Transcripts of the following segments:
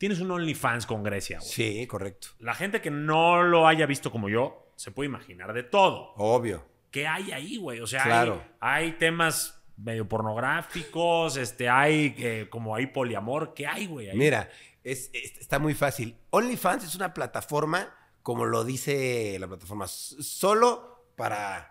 Tienes un OnlyFans con Grecia, güey. Sí, correcto. La gente que no lo haya visto como yo se puede imaginar de todo. Obvio. ¿Qué hay ahí, güey? O sea, hay, temas medio pornográficos, este, hay eh, como hay poliamor. ¿Qué hay, güey? Mira, está muy fácil. OnlyFans es una plataforma, como lo dice la plataforma, solo para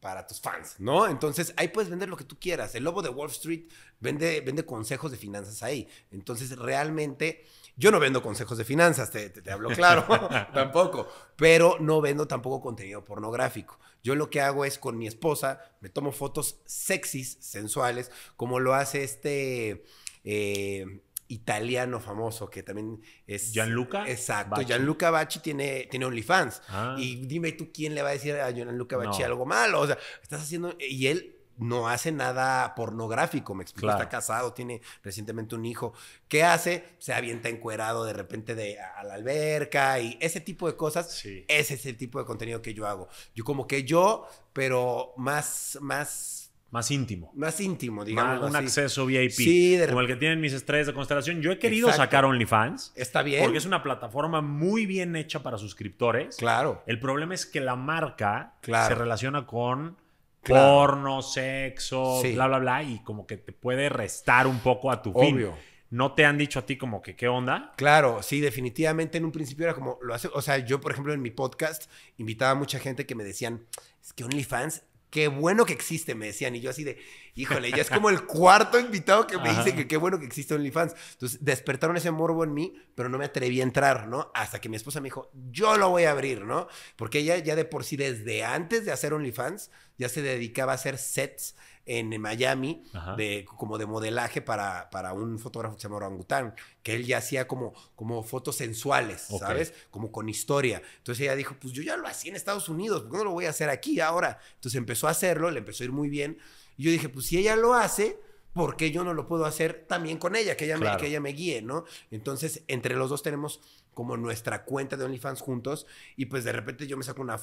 para tus fans, ¿no? Entonces ahí puedes vender lo que tú quieras. El lobo de Wall Street vende, vende consejos de finanzas ahí. Entonces realmente yo no vendo consejos de finanzas, te, hablo claro, tampoco, pero no vendo tampoco contenido pornográfico. Yo lo que hago es con mi esposa, me tomo fotos sexys, sensuales, como lo hace este... Eh, italiano famoso que también es... Gianluca. Exacto. Gianluca Bacci tiene, tiene OnlyFans. Ah. Y dime tú quién le va a decir a Gianluca Bacci algo malo. O sea, estás haciendo... Y él no hace nada pornográfico, me explico. Está casado, tiene recientemente un hijo. ¿Qué hace? Se avienta encuerado de repente de, a la alberca y ese tipo de cosas. Ese es el tipo de contenido que yo hago. Yo como que yo, pero más, más más íntimo. Más íntimo, digamos. un acceso VIP. Sí, de Como el que tienen mis estrellas de constelación. Yo he querido sacar OnlyFans. Está bien. Porque es una plataforma muy bien hecha para suscriptores. Claro. El problema es que la marca se relaciona con porno, sexo, bla, bla, bla. Y como que te puede restar un poco a tu Obvio. ¿No te han dicho a ti como que qué onda? Claro, sí, definitivamente en un principio era como lo hace, o sea, yo por ejemplo en mi podcast invitaba a mucha gente que me decían, es que OnlyFans qué bueno que existe, me decían. Y yo así de, híjole, ya es como el cuarto invitado que me dice que qué bueno que existe OnlyFans. Entonces despertaron ese morbo en mí, pero no me atreví a entrar, ¿no? Hasta que mi esposa me dijo, yo lo voy a abrir, ¿no? Porque ella ya de por sí, desde antes de hacer OnlyFans, ya se dedicaba a hacer sets en Miami de, como de modelaje para, para un fotógrafo que se llama Orangután, que él ya hacía como, como fotos sensuales, ¿sabes? Como con historia. Entonces ella dijo, pues yo ya lo hacía en Estados Unidos, ¿por qué no lo voy a hacer aquí ahora? Entonces empezó a hacerlo, le empezó a ir muy bien. Y yo dije, pues si ella lo hace, porque yo no lo puedo hacer también con ella, que ella, me, que ella me guíe, ¿no? Entonces, entre los dos tenemos como nuestra cuenta de OnlyFans juntos y pues de repente yo me saco una,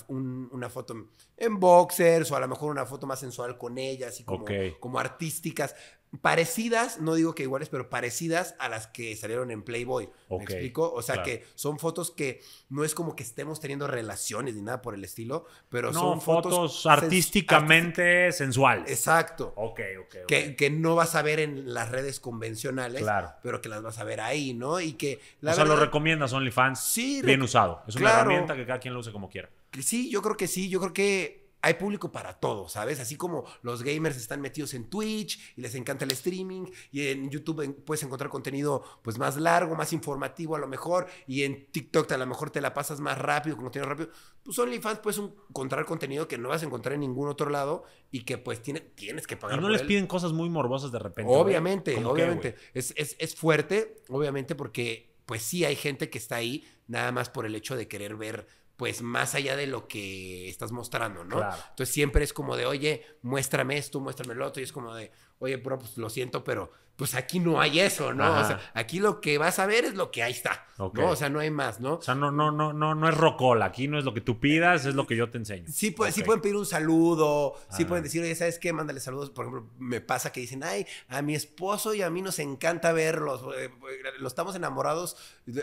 foto en boxers o a lo mejor una foto más sensual con ella, así como, como artísticas, parecidas, no digo que iguales, pero parecidas a las que salieron en Playboy. ¿Me explico? O sea, que son fotos que no es como que estemos teniendo relaciones ni nada por el estilo, pero son fotos, artísticamente sensuales. Exacto. Ok, ok. Que, no vas a ver en las redes convencionales, claro. pero que las vas a ver ahí, ¿no? Y que... o sea, lo recomiendas OnlyFans sí, bien usado. Es una herramienta que cada quien lo use como quiera. Sí, yo creo que sí. Yo creo que hay público para todo, ¿sabes? Así como los gamers están metidos en Twitch y les encanta el streaming y en YouTube puedes encontrar contenido pues más largo, más informativo a lo mejor y en TikTok a lo mejor te la pasas más rápido, contenido rápido. Pues OnlyFans puedes encontrar contenido que no vas a encontrar en ningún otro lado y que pues tienes que pagar. Y no les piden cosas muy morbosas de repente. Obviamente, obviamente. es, es fuerte, obviamente, porque pues sí hay gente que está ahí nada más por el hecho de querer ver pues más allá de lo que estás mostrando, ¿no? Entonces siempre es como de, oye, muéstrame esto, muéstrame lo otro, y es como de, oye, bro, pues lo siento, pero pues aquí no hay eso, ¿no? O sea, aquí lo que vas a ver es lo que ahí está, ¿no? O sea, no hay más, ¿no? O sea, no, no, no, no, no es rocola, aquí no es lo que tú pidas, es lo que yo te enseño. Sí, pues, sí pueden pedir un saludo, sí pueden decir, oye, ¿sabes qué? Mándale saludos, por ejemplo, me pasa que dicen, ay, a mi esposo y a mí nos encanta verlos, eh, eh, los estamos enamorados,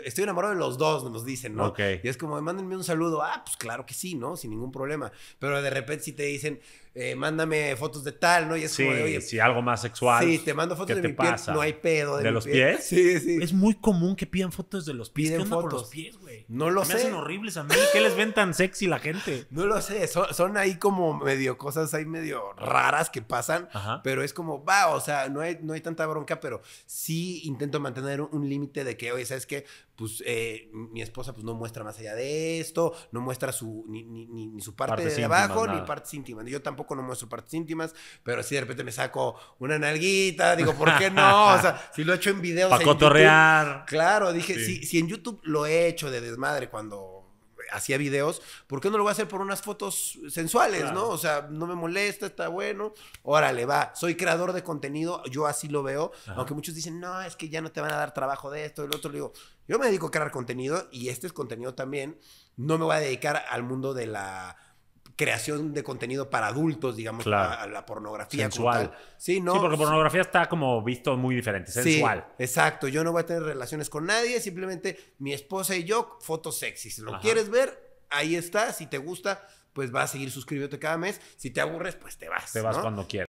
estoy enamorado de los dos, nos dicen, ¿no? Ok. Y es como, mándenme un saludo, ah, pues claro que sí, ¿no? Sin ningún problema, pero de repente si te dicen, eh, mándame fotos de tal, ¿no? Y es como si algo más sexual. Sí, te mando fotos de mi Pie, no hay pedo. ¿De, los pies? Sí, sí. Es muy común que pidan fotos de los pies. Piden ¿Qué fotos? los pies, güey? No lo sé. Me hacen horribles a mí. ¿Qué les ven tan sexy la gente? No lo sé. Son, ahí como medio cosas ahí medio raras que pasan. Pero es como, va, o sea, no hay, no hay tanta bronca, pero sí intento mantener un, límite de que, oye, ¿sabes qué? Pues eh, mi esposa pues no muestra más allá de esto, no muestra su, ni, su parte, de abajo, ni partes íntimas. Yo tampoco tampoco muestro partes íntimas, pero si de repente me saco una nalguita, digo, ¿por qué no? O sea, si lo he hecho en videos. Para cotorrear. claro, dije, si, en YouTube lo he hecho de desmadre cuando hacía videos, ¿por qué no lo voy a hacer por unas fotos sensuales, no? O sea, no me molesta, está bueno. Órale, va. Soy creador de contenido, yo así lo veo. Aunque muchos dicen, no, es que ya no te van a dar trabajo de esto, del otro. Le digo, yo me dedico a crear contenido y este es contenido también. No me voy a dedicar al mundo de la creación de contenido para adultos, digamos, a, la pornografía. Sensual. Sí, ¿no? porque pornografía está como visto muy diferente, sensual. Sí, exacto, yo no voy a tener relaciones con nadie, simplemente mi esposa y yo, fotos sexy. Si lo quieres ver, ahí está, si te gusta, pues vas a seguir suscribiéndote cada mes. Si te aburres, pues te vas. Te vas cuando quieras.